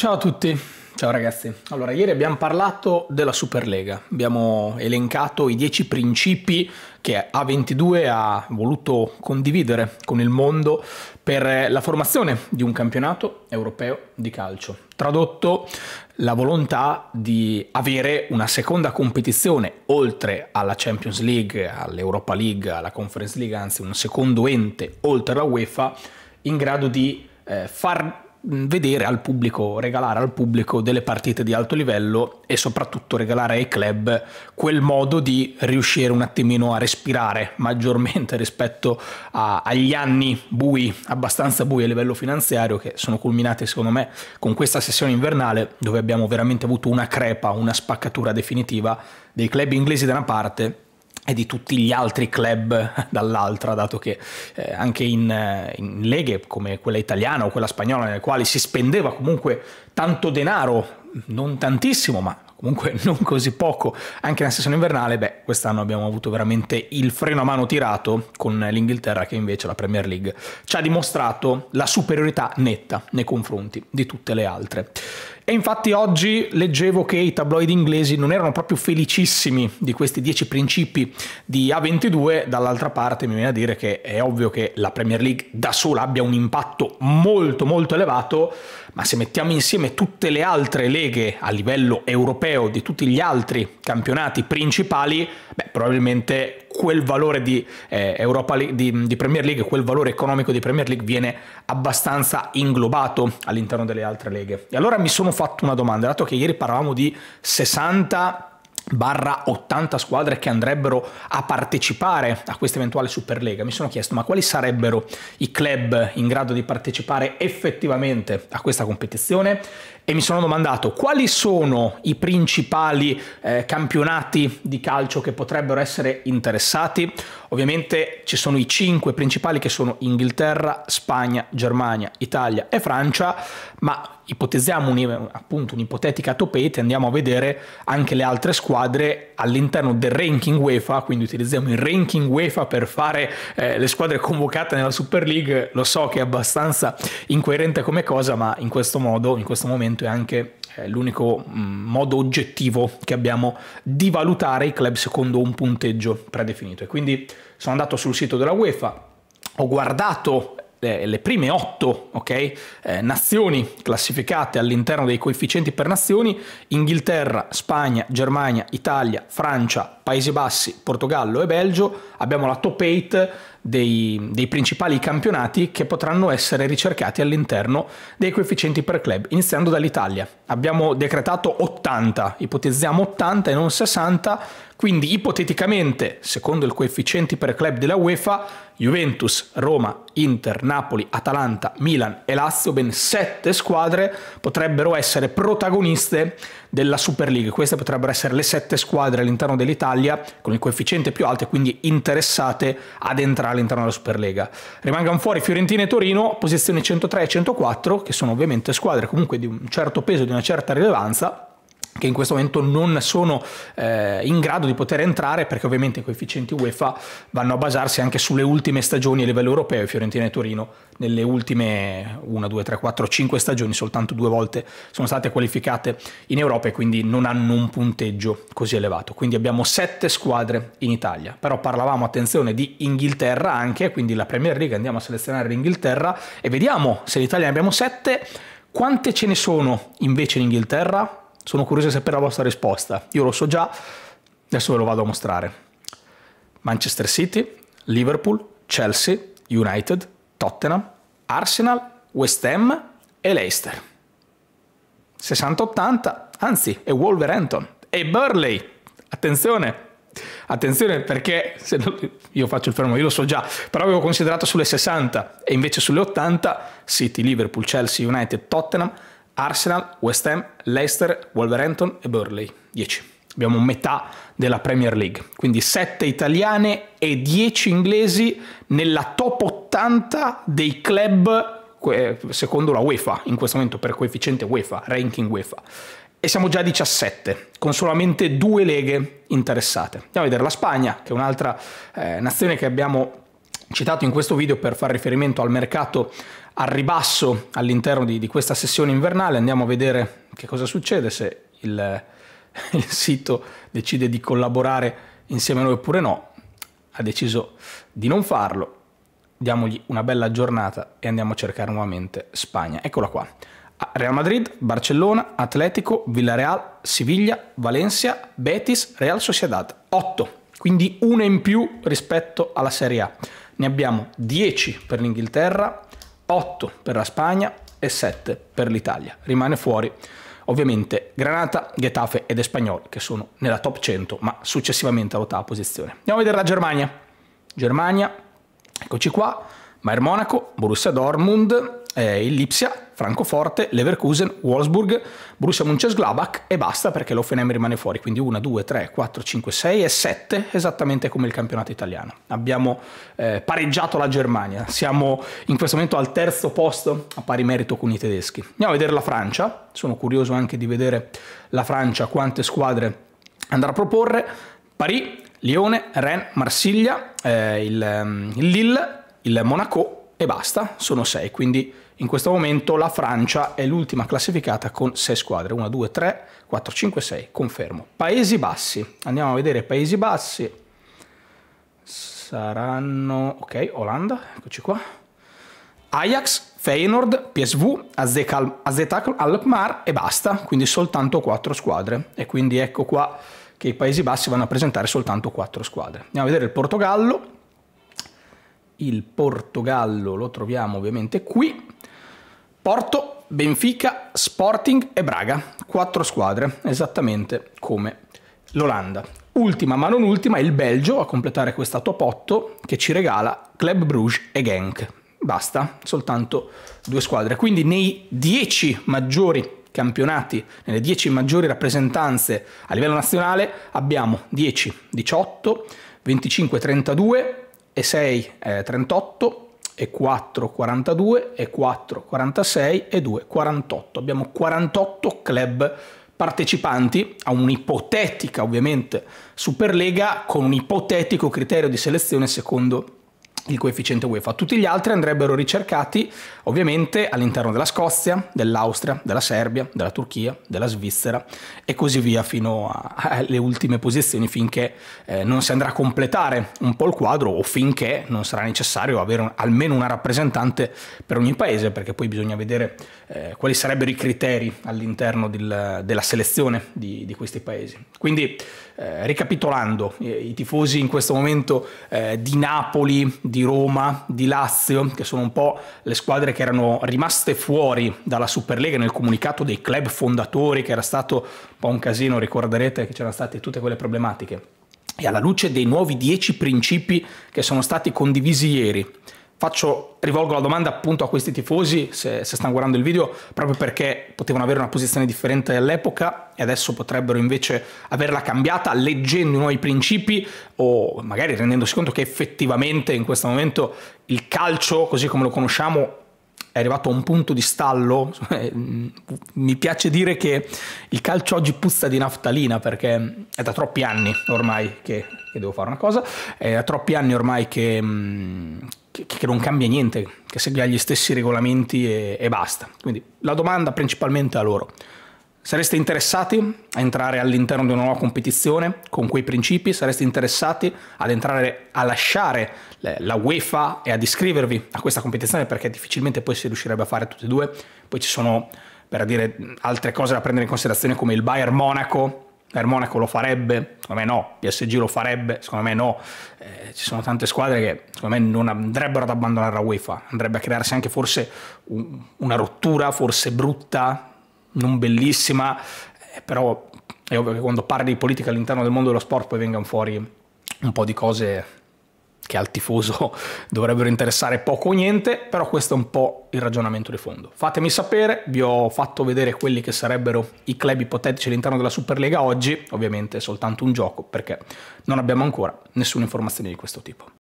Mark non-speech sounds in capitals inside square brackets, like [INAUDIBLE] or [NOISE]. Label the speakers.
Speaker 1: Ciao a tutti, ciao ragazzi. Allora, ieri abbiamo parlato della Superlega, abbiamo elencato i 10 principi che A22 ha voluto condividere con il mondo per la formazione di un campionato europeo di calcio. Tradotto, la volontà di avere una seconda competizione oltre alla Champions League, all'Europa League, alla Conference League, anzi un secondo ente oltre alla UEFA, in grado di eh, far vedere al pubblico, regalare al pubblico delle partite di alto livello e soprattutto regalare ai club quel modo di riuscire un attimino a respirare maggiormente [LAUGHS] rispetto a, agli anni bui, abbastanza bui a livello finanziario che sono culminati secondo me con questa sessione invernale dove abbiamo veramente avuto una crepa, una spaccatura definitiva dei club inglesi da una parte e di tutti gli altri club [LAUGHS] dall'altra, dato che eh, anche in, eh, in, leghe come quella italiana o quella spagnola, nelle quali si spendeva comunque tanto denaro, non tantissimo, ma comunque [LAUGHS] non così poco anche nella sessione invernale, beh, quest'anno abbiamo avuto veramente il freno a mano tirato con l'Inghilterra che invece la Premier League ci ha dimostrato la superiorità netta nei confronti di tutte le altre. E infatti oggi leggevo che i tabloid inglesi non erano proprio felicissimi di questi 10 principi di A22, dall'altra parte mi viene a dire che è ovvio che la Premier League da sola abbia un impatto molto molto elevato, ma se mettiamo insieme tutte le altre leghe a livello europeo di tutti gli altri campionati principali, beh, probabilmente quel valore di, eh, League, di, di Premier League, quel valore economico di Premier League viene abbastanza inglobato all'interno delle altre leghe. E allora mi sono fatto una domanda, dato che ieri parlavamo di 60 barra 80 squadre che andrebbero a partecipare a questa eventuale Superlega, mi sono chiesto ma quali sarebbero i club in grado di partecipare effettivamente a questa competizione e mi sono domandato quali sono i principali eh, campionati di calcio che potrebbero essere interessati. Ovviamente ci sono i cinque principali che sono Inghilterra, Spagna, Germania, Italia e Francia, ma ipotizziamo un, appunto un'ipotetica top 8 e andiamo a vedere anche le altre squadre all'interno del ranking UEFA, quindi utilizziamo il ranking UEFA per fare eh, le squadre convocate nella Super League. Lo so che è abbastanza incoerente come cosa, ma in questo modo, in questo momento momento è anche eh, l'unico mm, modo oggettivo che abbiamo di valutare i club secondo un punteggio predefinito. E quindi sono andato sul sito della UEFA, ho guardato eh, le prime otto okay, eh, nazioni classificate all'interno dei coefficienti per nazioni, Inghilterra, Spagna, Germania, Italia, Francia, Paesi Bassi, Portogallo e Belgio, abbiamo la top 8 dei, dei principali campionati che potranno essere ricercati all'interno dei coefficienti per club, iniziando dall'Italia. Abbiamo decretato 80, ipotizziamo 80 e non 60, quindi ipoteticamente, secondo il coefficiente per club della UEFA, Juventus, Roma, Inter, Napoli, Atalanta, Milan e Lazio, ben 7 squadre potrebbero essere protagoniste della Super League. Queste potrebbero essere le sette squadre all'interno dell'Italia con il coefficiente più alto e quindi interessate ad entrare all'interno della Super League. Rimangono fuori Fiorentina e Torino, posizioni 103 e 104, che sono ovviamente squadre comunque di un certo peso, di una certa rilevanza, che in questo momento non sono eh, in grado di poter entrare perché ovviamente i coefficienti UEFA vanno a basarsi anche sulle ultime stagioni a livello europeo, Fiorentina e Torino nelle ultime 1, 2, 3, 4, 5 stagioni soltanto due volte sono state qualificate in Europa e quindi non hanno un punteggio così elevato, quindi abbiamo 7 squadre in Italia, però parlavamo attenzione di Inghilterra anche, quindi la Premier League andiamo a selezionare l'Inghilterra e vediamo se l'Italia ne abbiamo 7, quante ce ne sono invece in Inghilterra? Sono curioso di sapere la vostra risposta. Io lo so già, adesso ve lo vado a mostrare. Manchester City, Liverpool, Chelsea, United, Tottenham, Arsenal, West Ham e Leicester. 60-80, anzi, è Wolverhampton, e Burley. Attenzione, attenzione perché non, io faccio il fermo, io lo so già, però avevo considerato sulle 60 e invece sulle 80 City, Liverpool, Chelsea, United, Tottenham, Arsenal, West Ham, Leicester, Wolverhampton e Burley. 10. Abbiamo metà della Premier League, quindi 7 italiane e 10 inglesi nella top 80 dei club secondo la UEFA, in questo momento per coefficiente UEFA, ranking UEFA. E siamo già a 17, con solamente due leghe interessate. Andiamo a vedere la Spagna, che è un'altra eh, nazione che abbiamo citato in questo video per far riferimento al mercato al ribasso all'interno di, di, questa sessione invernale. Andiamo a vedere che cosa succede, se il, [LAUGHS] il sito decide di collaborare insieme a noi oppure no. Ha deciso di non farlo. Diamogli una bella giornata e andiamo a cercare nuovamente Spagna. Eccola qua. Real Madrid, Barcellona, Atletico, Villarreal, Siviglia, Valencia, Betis, Real Sociedad. 8, quindi una in più rispetto alla Serie A ne abbiamo 10 per l'Inghilterra, 8 per la Spagna e 7 per l'Italia. Rimane fuori ovviamente Granata, Getafe ed Espagnol che sono nella top 100 ma successivamente all'ottava posizione. Andiamo a vedere la Germania. Germania, eccoci qua, Bayern Monaco, Borussia Dortmund, eh, il Lipsia, Francoforte, Leverkusen, Wolfsburg, Borussia Mönchengladbach e basta perché l'Offenheim rimane fuori, quindi 1, 2, 3, 4, 5, 6 e 7 esattamente come il campionato italiano. Abbiamo eh, pareggiato la Germania, siamo in questo momento al terzo posto a pari merito con i tedeschi. Andiamo a vedere la Francia, sono curioso anche di vedere la Francia quante squadre andrà a proporre. Parì, Lione, Rennes, Marsiglia, eh, il, ehm, il Lille, il Monaco e basta, sono 6, quindi in questo momento la Francia è l'ultima classificata con 6 squadre, 1, 2, 3, 4, 5, 6, confermo. Paesi Bassi, andiamo a vedere Paesi Bassi, saranno, ok, Olanda, eccoci qua, Ajax, Feyenoord, PSV, AZ, AZ Alkmaar e basta, quindi soltanto 4 squadre e quindi ecco qua che i Paesi Bassi vanno a presentare soltanto 4 squadre. Andiamo a vedere il Portogallo, il Portogallo lo troviamo ovviamente qui, Porto, Benfica, Sporting e Braga, quattro squadre, esattamente come l'Olanda. Ultima ma non ultima il Belgio a completare questa top 8 che ci regala Club Bruges e Genk. Basta, soltanto due squadre. Quindi nei dieci maggiori campionati, nelle dieci maggiori rappresentanze a livello nazionale abbiamo 10, 18, 25, 32, e 6 eh, 38 e 4 42 e 4 46 e 2 48. Abbiamo 48 club partecipanti a un'ipotetica ovviamente Superlega con un ipotetico criterio di selezione secondo il coefficiente UEFA. Tutti gli altri andrebbero ricercati ovviamente all'interno della Scozia, dell'Austria, della Serbia, della Turchia, della Svizzera e così via fino [LAUGHS] alle ultime posizioni finché eh, non si andrà a completare un po' il quadro o finché non sarà necessario avere un, almeno una rappresentante per ogni paese perché poi bisogna vedere eh, quali sarebbero i criteri all'interno del, della selezione di, di questi paesi. Quindi eh, ricapitolando, i tifosi in questo momento eh, di Napoli, di Roma, di Lazio, che sono un po' le squadre che erano rimaste fuori dalla Superlega nel comunicato dei club fondatori, che era stato un po' un casino, ricorderete che c'erano state tutte quelle problematiche. E alla luce dei nuovi 10 principi che sono stati condivisi ieri, Faccio, rivolgo la domanda appunto a questi tifosi, se, se stanno guardando il video, proprio perché potevano avere una posizione differente all'epoca e adesso potrebbero invece averla cambiata leggendo i nuovi principi o magari rendendosi conto che effettivamente in questo momento il calcio, così come lo conosciamo, è arrivato a un punto di stallo. [LAUGHS] Mi piace dire che il calcio oggi puzza di naftalina perché è da troppi anni ormai che, che devo fare una cosa, è da troppi anni ormai che, mm, che, che, non cambia niente, che segue gli stessi regolamenti e, e basta. Quindi la domanda principalmente a loro. Sareste interessati a entrare all'interno di una nuova competizione con quei principi? Sareste interessati ad entrare a lasciare la UEFA e ad iscrivervi a questa competizione perché difficilmente poi si riuscirebbe a fare tutti e due? Poi ci sono, per dire, altre cose da prendere in considerazione come il Bayern Monaco il Monaco lo farebbe, secondo me no, PSG lo farebbe, secondo me no, eh, ci sono tante squadre che secondo me non andrebbero ad abbandonare la UEFA, andrebbe a crearsi anche forse un, una rottura, forse brutta, non bellissima, eh, però è ovvio che quando parli di politica all'interno del mondo dello sport poi vengano fuori un po' di cose che al tifoso [LAUGHS] dovrebbero interessare poco o niente, però questo è un po' il ragionamento di fondo. Fatemi sapere, vi ho fatto vedere quelli che sarebbero i club ipotetici all'interno della Superlega oggi, ovviamente è soltanto un gioco perché non abbiamo ancora nessuna informazione di questo tipo.